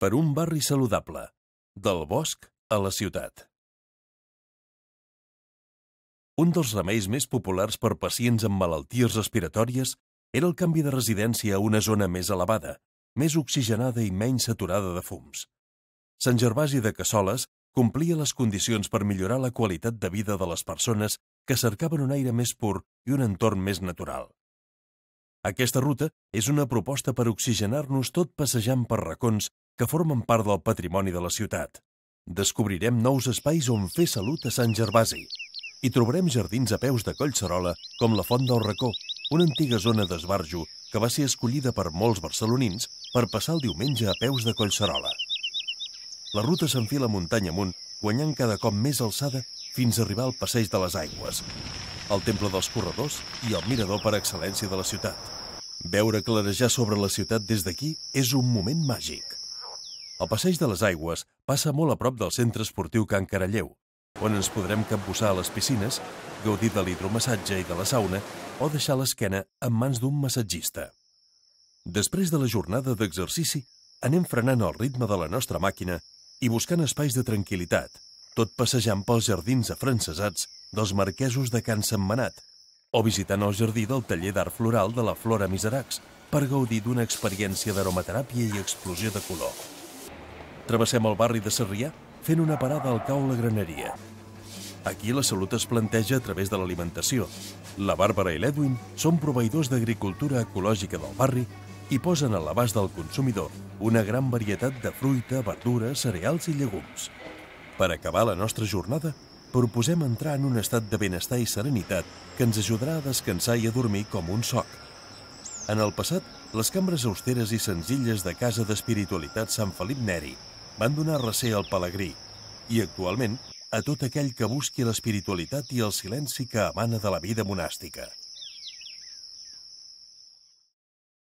per un barri saludable, del bosc a la ciutat. Un dels remeis més populars per pacients amb malalties respiratòries era el canvi de residència a una zona més elevada, més oxigenada i menys saturada de fums. Sant Gervasi de Cassoles complia les condicions per millorar la qualitat de vida de les persones que cercaven un aire més pur i un entorn més natural. Aquesta ruta és una proposta per oxigenar-nos tot passejant per racons que formen part del patrimoni de la ciutat. Descobrirem nous espais on fer salut a Sant Gervasi. i trobarem jardins a peus de Collserola, com la Font del Racó, una antiga zona d'esbarjo que va ser escollida per molts barcelonins per passar el diumenge a peus de Collserola. La ruta s'enfila muntanya amunt, guanyant cada cop més alçada fins a arribar al Passeig de les Aigües, el Temple dels Corredors i el mirador per excel·lència de la ciutat. Veure clarejar sobre la ciutat des d'aquí és un moment màgic. El passeig de les aigües passa molt a prop del centre esportiu Can Caralleu, on ens podrem capbussar a les piscines, gaudir de l'hidromassatge i de la sauna o deixar l'esquena en mans d'un massatgista. Després de la jornada d'exercici, anem frenant el ritme de la nostra màquina i buscant espais de tranquil·litat, tot passejant pels jardins afrancesats dels marquesos de Can Sentmenat, o visitant el jardí del taller d'art floral de la Flora Miseracs per gaudir d'una experiència d'aromateràpia i explosió de color. Travessem el barri de Sarrià fent una parada al cau La Graneria. Aquí la salut es planteja a través de l'alimentació. La Bàrbara i l'Edwin són proveïdors d'agricultura ecològica del barri i posen a l'abast del consumidor una gran varietat de fruita, verdura, cereals i llegums. Per acabar la nostra jornada, proposem entrar en un estat de benestar i serenitat que ens ajudarà a descansar i a dormir com un soc. En el passat, les cambres austeres i senzilles de Casa d'Espiritualitat Sant Felip Neri van donar recer al pelegrí i actualment a tot aquell que busqui l'espiritualitat i el silenci que emana de la vida monàstica.